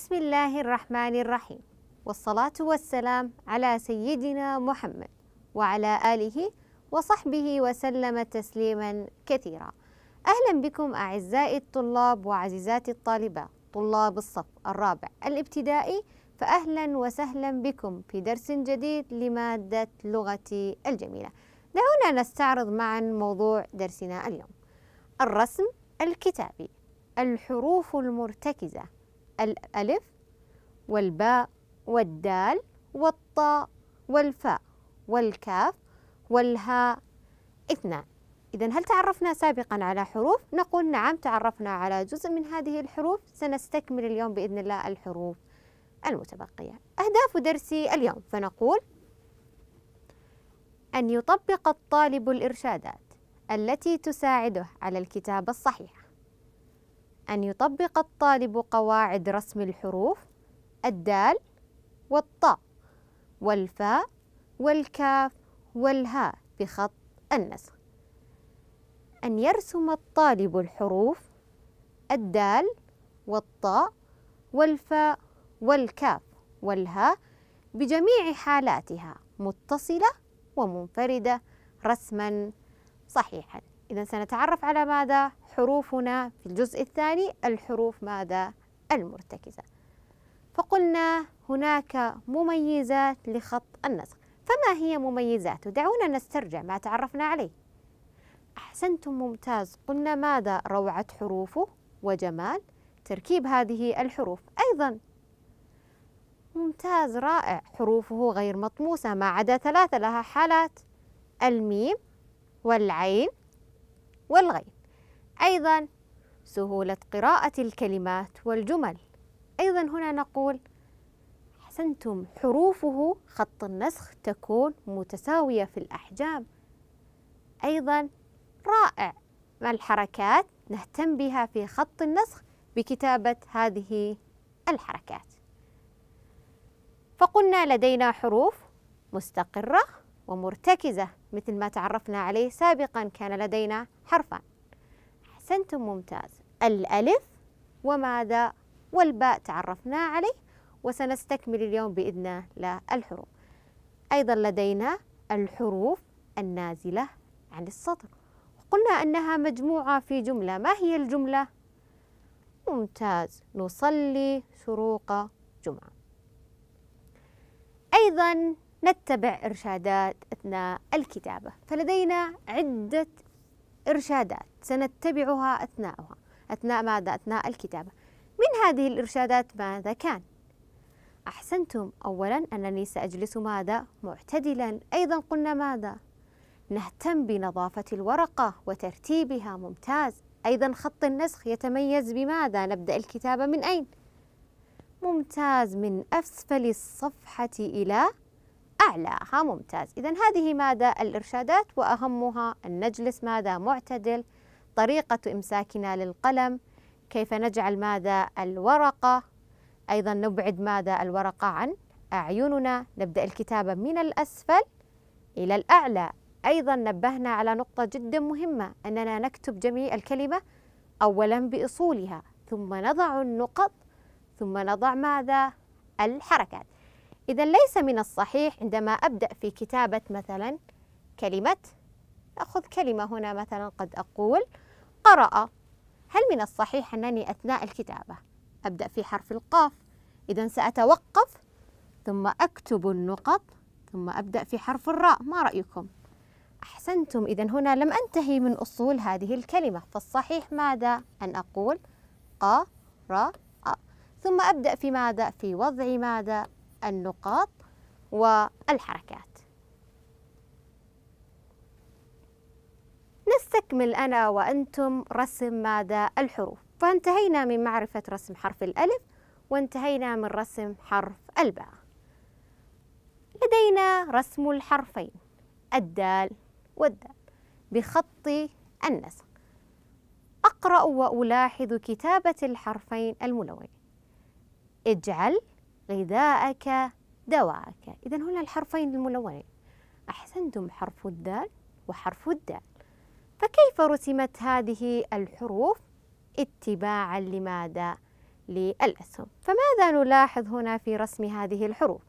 بسم الله الرحمن الرحيم والصلاة والسلام على سيدنا محمد وعلى آله وصحبه وسلم تسليما كثيرا أهلا بكم أعزائي الطلاب وعزيزاتي الطالبات طلاب الصف الرابع الابتدائي فأهلا وسهلا بكم في درس جديد لمادة لغتي الجميلة دعونا نستعرض معا موضوع درسنا اليوم الرسم الكتابي الحروف المرتكزة الألف والباء والدال والطاء والفاء والكاف والهاء اثنان إذا هل تعرفنا سابقا على حروف؟ نقول نعم تعرفنا على جزء من هذه الحروف سنستكمل اليوم بإذن الله الحروف المتبقية أهداف درسي اليوم فنقول أن يطبق الطالب الإرشادات التي تساعده على الكتابة الصحيحة أن يطبق الطالب قواعد رسم الحروف الدال والطاء والفاء والكاف والهاء بخط النسخ أن يرسم الطالب الحروف الدال والطاء والفاء والكاف والهاء بجميع حالاتها متصلة ومنفردة رسما صحيحا إذا سنتعرف على ماذا؟ حروفنا في الجزء الثاني الحروف ماذا المرتكزة فقلنا هناك مميزات لخط النسق فما هي مميزاته دعونا نسترجع ما تعرفنا عليه أحسنتم ممتاز قلنا ماذا روعة حروفه وجمال تركيب هذه الحروف أيضا ممتاز رائع حروفه غير مطموسة ما عدا ثلاثة لها حالات الميم والعين والغين أيضا سهولة قراءة الكلمات والجمل أيضا هنا نقول أحسنتم حروفه خط النسخ تكون متساوية في الأحجام أيضا رائع ما الحركات نهتم بها في خط النسخ بكتابة هذه الحركات فقلنا لدينا حروف مستقرة ومرتكزة مثل ما تعرفنا عليه سابقا كان لدينا حرفان أحسنتم ممتاز الألف وماذا والباء تعرفنا عليه وسنستكمل اليوم بإذن الله الحروف أيضا لدينا الحروف النازلة عن السطر قلنا أنها مجموعة في جملة ما هي الجملة؟ ممتاز نصلي شروق جمعة أيضا نتبع إرشادات أثناء الكتابة فلدينا عدة إرشادات سنتبعها أثناءها أثناء ماذا؟ أثناء الكتابة من هذه الإرشادات ماذا كان؟ أحسنتم أولا أنني سأجلس ماذا؟ معتدلا أيضا قلنا ماذا؟ نهتم بنظافة الورقة وترتيبها ممتاز أيضا خط النسخ يتميز بماذا؟ نبدأ الكتابة من أين؟ ممتاز من أسفل الصفحة إلى أعلاها ممتاز إذا هذه ماذا الإرشادات وأهمها أن نجلس ماذا معتدل طريقة إمساكنا للقلم كيف نجعل ماذا الورقة أيضا نبعد ماذا الورقة عن أعيننا نبدأ الكتابة من الأسفل إلى الأعلى أيضا نبهنا على نقطة جدا مهمة أننا نكتب جميع الكلمة أولا بأصولها ثم نضع النقط ثم نضع ماذا الحركات إذا ليس من الصحيح عندما أبدأ في كتابة مثلا كلمة أخذ كلمة هنا مثلا قد أقول قرأ هل من الصحيح أنني أثناء الكتابة أبدأ في حرف القاف إذا سأتوقف ثم أكتب النقط ثم أبدأ في حرف الراء ما رأيكم؟ أحسنتم إذا هنا لم أنتهي من أصول هذه الكلمة فالصحيح ماذا أن أقول قرأ ثم أبدأ في ماذا في وضع ماذا النقاط والحركات نستكمل أنا وأنتم رسم ماذا الحروف فانتهينا من معرفة رسم حرف الألف وانتهينا من رسم حرف الباء لدينا رسم الحرفين الدال والدال بخط النسق أقرأ وألاحظ كتابة الحرفين الملونين اجعل غذاءك دواءك إذا هنا الحرفين الملونين أحسنتم حرف الدال وحرف الدال فكيف رسمت هذه الحروف اتباعا لماذا للأسهم فماذا نلاحظ هنا في رسم هذه الحروف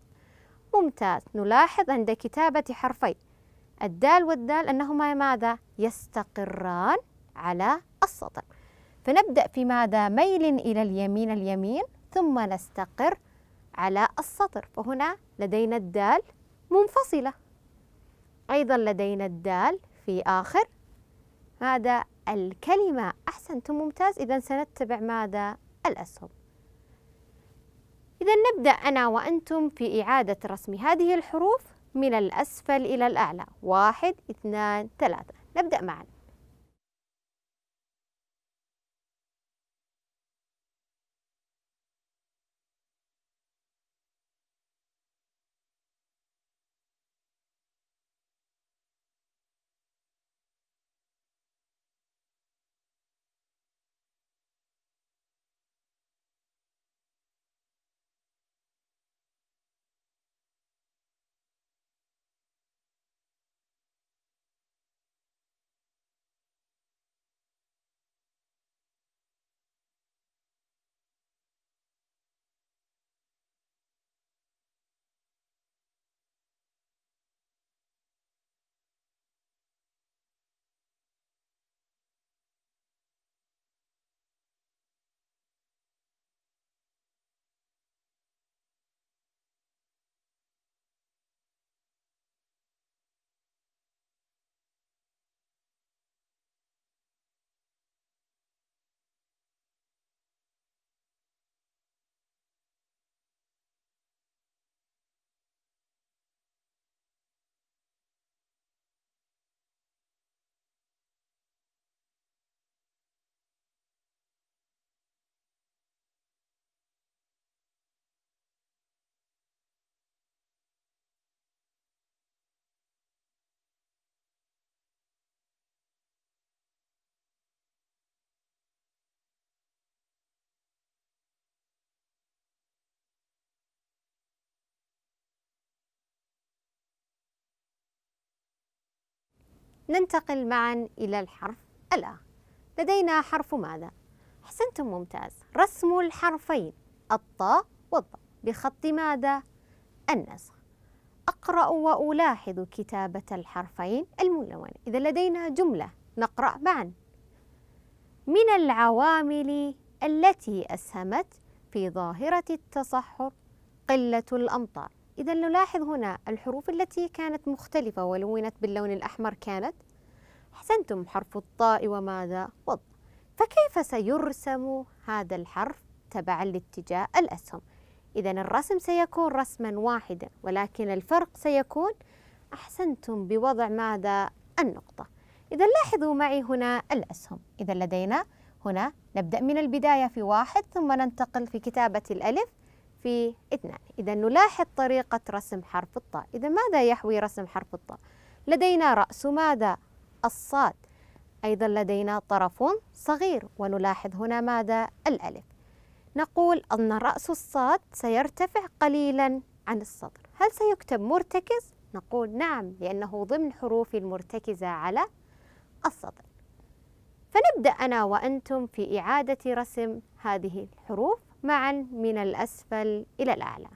ممتاز نلاحظ عند كتابة حرفي الدال والدال أنهما ماذا يستقران على السطر فنبدأ في ماذا ميل إلى اليمين اليمين ثم نستقر على السطر فهنا لدينا الدال منفصلة أيضا لدينا الدال في آخر هذا الكلمة أحسنتم ممتاز إذا سنتبع ماذا الأسهم إذا نبدأ أنا وأنتم في إعادة رسم هذه الحروف من الأسفل إلى الأعلى واحد اثنان ثلاثة نبدأ معاً ننتقل معا إلى الحرف ألا لدينا حرف ماذا؟ أحسنتم ممتاز رسم الحرفين الطاء والضاء بخط ماذا؟ النسخ أقرأ وألاحظ كتابة الحرفين الملونين إذا لدينا جملة نقرأ معا من العوامل التي أسهمت في ظاهرة التصحر قلة الأمطار إذا نلاحظ هنا الحروف التي كانت مختلفة ولونت باللون الأحمر كانت أحسنتم حرف الطاء وماذا وض فكيف سيرسم هذا الحرف تبعا لاتجاه الأسهم إذا الرسم سيكون رسما واحدا ولكن الفرق سيكون أحسنتم بوضع ماذا النقطة إذا لاحظوا معي هنا الأسهم إذا لدينا هنا نبدأ من البداية في واحد ثم ننتقل في كتابة الألف في اثنان إذا نلاحظ طريقة رسم حرف الطاء إذا ماذا يحوي رسم حرف الطاء لدينا رأس ماذا الصاد أيضا لدينا طرف صغير ونلاحظ هنا ماذا الألف نقول أن رأس الصاد سيرتفع قليلا عن الصدر هل سيكتب مرتكز؟ نقول نعم لأنه ضمن حروف المرتكزة على الصدر فنبدأ أنا وأنتم في إعادة رسم هذه الحروف معا من الأسفل إلى الأعلى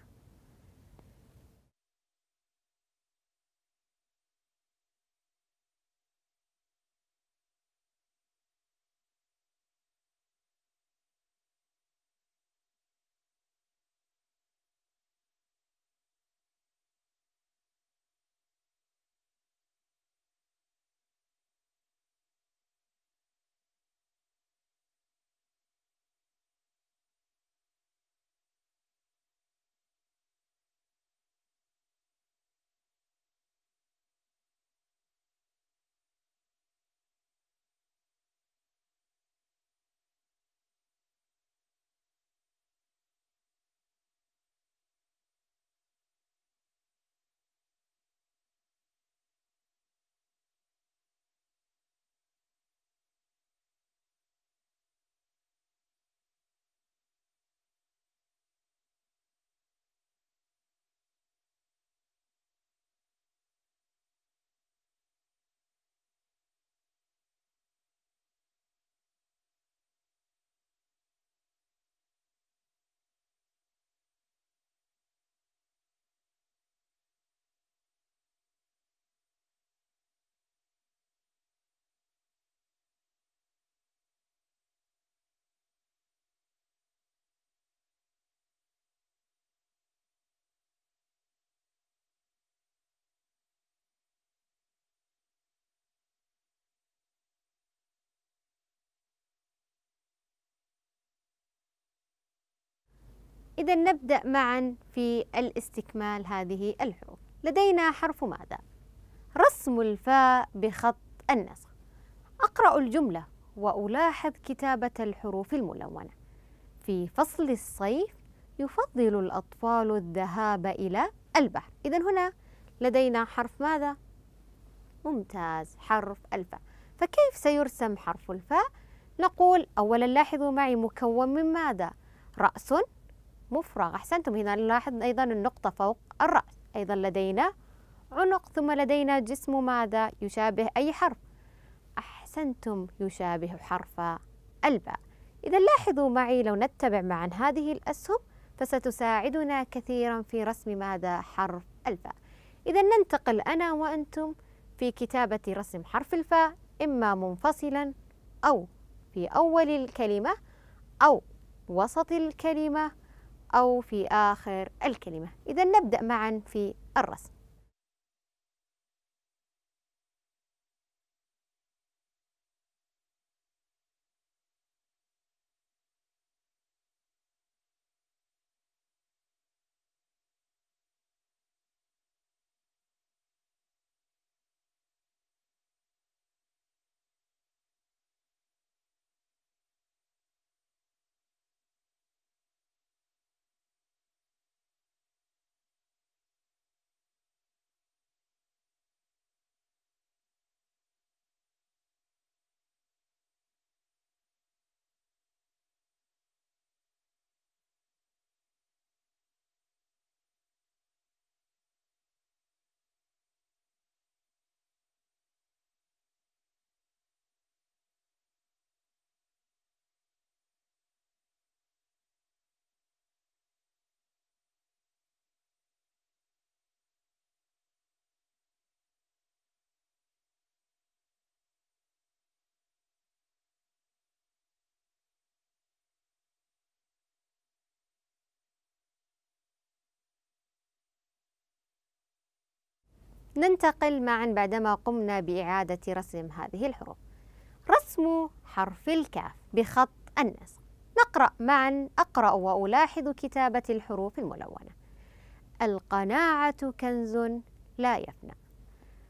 إذا نبدأ معا في الاستكمال هذه الحروف لدينا حرف ماذا؟ رسم الفاء بخط النسخ أقرأ الجملة وألاحظ كتابة الحروف الملونة في فصل الصيف يفضل الأطفال الذهاب إلى البحر إذا هنا لدينا حرف ماذا؟ ممتاز حرف الفاء فكيف سيرسم حرف الفاء؟ نقول أولا لاحظوا معي مكون من ماذا؟ رأس مفرغ أحسنتم هنا نلاحظ أيضا النقطة فوق الرأس أيضا لدينا عنق ثم لدينا جسم ماذا يشابه أي حرف أحسنتم يشابه حرف الباء إذا لاحظوا معي لو نتبع معا هذه الأسهم فستساعدنا كثيرا في رسم ماذا حرف الفاء إذا ننتقل أنا وأنتم في كتابة رسم حرف الفاء إما منفصلا أو في أول الكلمة أو وسط الكلمة أو في آخر الكلمة إذا نبدأ معا في الرسم ننتقل معا بعدما قمنا بإعادة رسم هذه الحروف رسم حرف الكاف بخط النسق نقرأ معا أقرأ وألاحظ كتابة الحروف الملونة القناعة كنز لا يفنى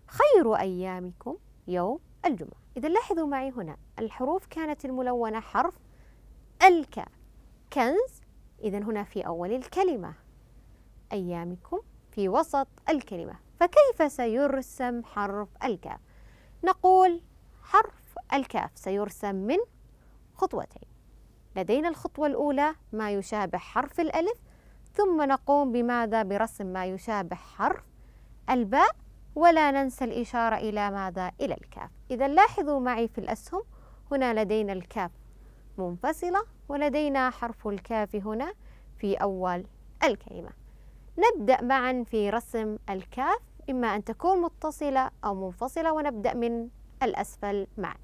خير أيامكم يوم الجمعة إذا لاحظوا معي هنا الحروف كانت الملونة حرف الكاف كنز إذا هنا في أول الكلمة أيامكم في وسط الكلمة فكيف سيرسم حرف الكاف نقول حرف الكاف سيرسم من خطوتين لدينا الخطوة الأولى ما يشابه حرف الألف ثم نقوم بماذا برسم ما يشابه حرف الباء ولا ننسى الإشارة إلى ماذا إلى الكاف إذا لاحظوا معي في الأسهم هنا لدينا الكاف منفصلة ولدينا حرف الكاف هنا في أول الكلمة نبدأ معا في رسم الكاف إما أن تكون متصلة أو منفصلة ونبدأ من الأسفل معا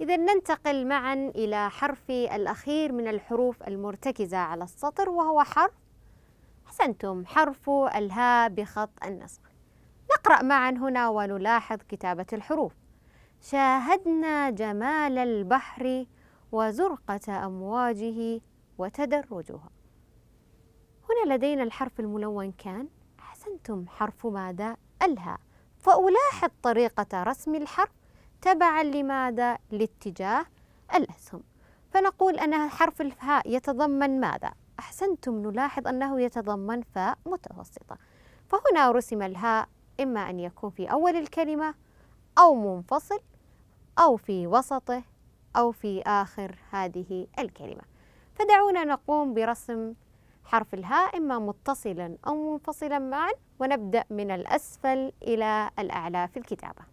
إذا ننتقل معا إلى حرفي الأخير من الحروف المرتكزة على السطر وهو حرف أحسنتم حرف الهاء بخط النصب نقرأ معا هنا ونلاحظ كتابة الحروف شاهدنا جمال البحر وزرقة أمواجه وتدرجها هنا لدينا الحرف الملون كان أحسنتم حرف ماذا؟ الهاء فألاحظ طريقة رسم الحرف تبعا لماذا لاتجاه الأسهم فنقول أن حرف الفاء يتضمن ماذا أحسنتم نلاحظ أنه يتضمن فاء متوسطة فهنا رسم الهاء إما أن يكون في أول الكلمة أو منفصل أو في وسطه أو في آخر هذه الكلمة فدعونا نقوم برسم حرف الهاء إما متصلا أو منفصلا معا ونبدأ من الأسفل إلى الأعلى في الكتابة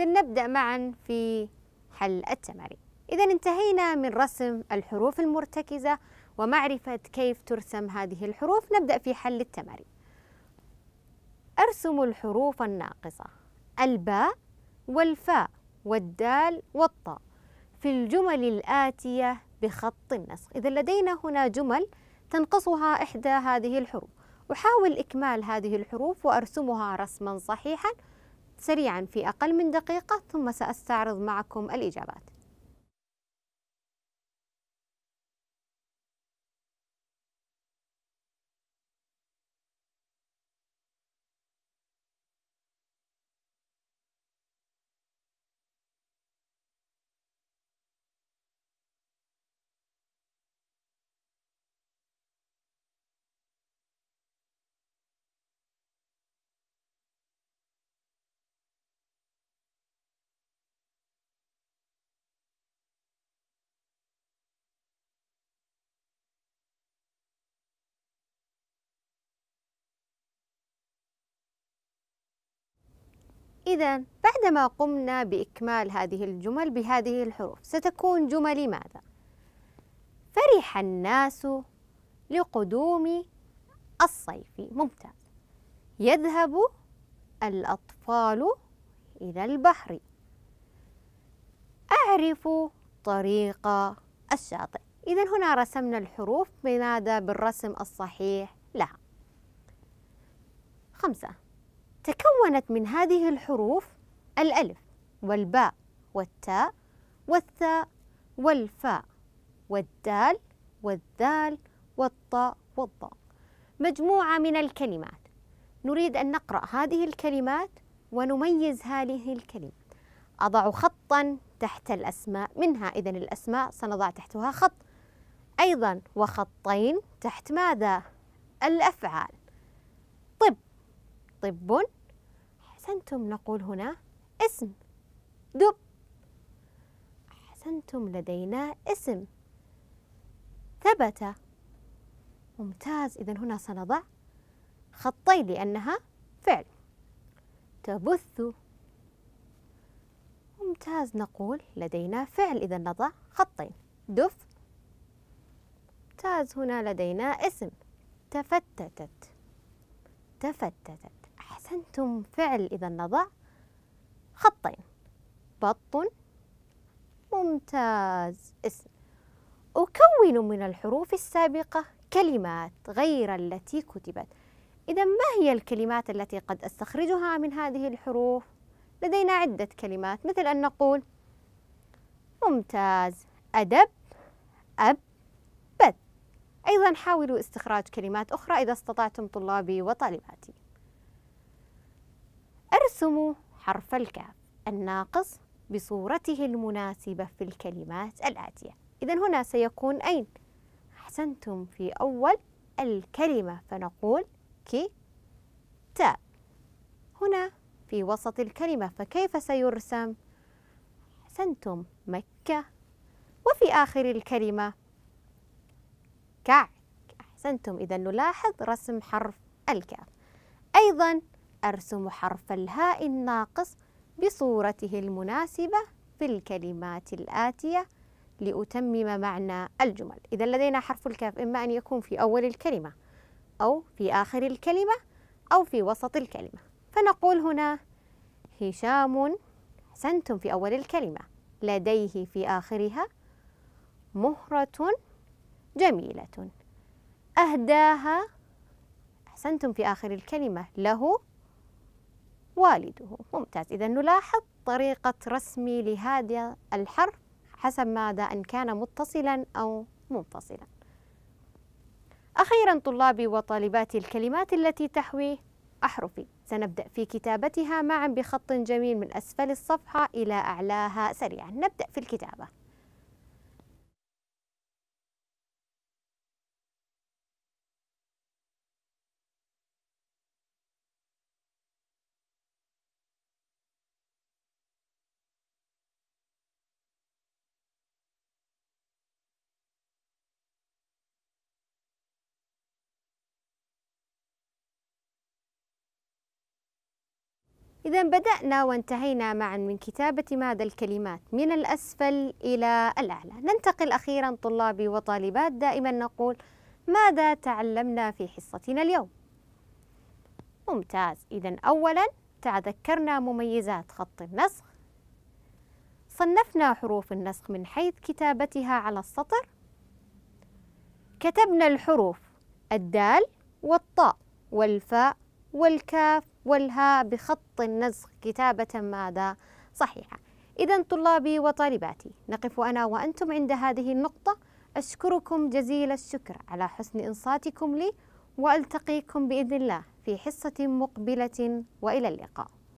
لنبدأ معا في حل التمارين إذا انتهينا من رسم الحروف المرتكزة ومعرفة كيف ترسم هذه الحروف نبدأ في حل التمارين أرسم الحروف الناقصة الباء والفاء والدال والطاء في الجمل الآتية بخط النسخ إذا لدينا هنا جمل تنقصها إحدى هذه الحروف أحاول إكمال هذه الحروف وأرسمها رسما صحيحا سريعا في أقل من دقيقة ثم سأستعرض معكم الإجابات إذا بعدما قمنا بإكمال هذه الجمل بهذه الحروف ستكون جملي ماذا؟ فرح الناس لقدوم الصيف ممتاز يذهب الأطفال إلى البحر أعرف طريق الشاطئ إذا هنا رسمنا الحروف بماذا بالرسم الصحيح لها خمسة تكونت من هذه الحروف الألف والباء والتاء والثاء والفاء والدال والذال والطاء والضاء مجموعة من الكلمات نريد أن نقرأ هذه الكلمات ونميز هذه الكلمة أضع خطا تحت الأسماء منها إذا الأسماء سنضع تحتها خط أيضا وخطين تحت ماذا؟ الأفعال طب أحسنتم نقول هنا اسم دب أحسنتم لدينا اسم ثبت ممتاز إذا هنا سنضع خطين لأنها فعل تبث ممتاز نقول لدينا فعل إذا نضع خطين دف ممتاز هنا لدينا اسم تفتتت تفتتت أحسنتم فعل إذا نضع خطين بط ممتاز اسم أكون من الحروف السابقة كلمات غير التي كتبت إذا ما هي الكلمات التي قد أستخرجها من هذه الحروف؟ لدينا عدة كلمات مثل أن نقول ممتاز أدب أب بد أيضا حاولوا استخراج كلمات أخرى إذا استطعتم طلابي وطالباتي ارسم حرف الكاف الناقص بصورته المناسبة في الكلمات الآتية إذا هنا سيكون أين؟ أحسنتم في أول الكلمة فنقول كي تاء هنا في وسط الكلمة فكيف سيرسم؟ أحسنتم مكة وفي آخر الكلمة كعك أحسنتم إذا نلاحظ رسم حرف الكاف أيضا أرسم حرف الهاء الناقص بصورته المناسبة في الكلمات الآتية لأتمم معنى الجمل إذا لدينا حرف الكاف إما أن يكون في أول الكلمة أو في آخر الكلمة أو في وسط الكلمة فنقول هنا هشام أحسنتم في أول الكلمة لديه في آخرها مهرة جميلة أهداها أحسنتم في آخر الكلمة له والده ممتاز إذا نلاحظ طريقة رسمي لهذا الحرف حسب ماذا إن كان متصلا أو منفصلا أخيرا طلابي وطالباتي الكلمات التي تحوي أحرفي سنبدأ في كتابتها معا بخط جميل من أسفل الصفحة إلى أعلاها سريعا نبدأ في الكتابة إذا بدأنا وانتهينا معا من كتابة ماذا الكلمات من الأسفل إلى الأعلى ننتقل أخيرا طلابي وطالبات دائما نقول ماذا تعلمنا في حصتنا اليوم؟ ممتاز إذا أولا تذكرنا مميزات خط النسخ صنفنا حروف النسخ من حيث كتابتها على السطر كتبنا الحروف الدال والطاء والفاء والكاف والهاء بخط النزق كتابة ماذا صحيحة إذا طلابي وطالباتي نقف أنا وأنتم عند هذه النقطة أشكركم جزيل الشكر على حسن إنصاتكم لي وألتقيكم بإذن الله في حصة مقبلة وإلى اللقاء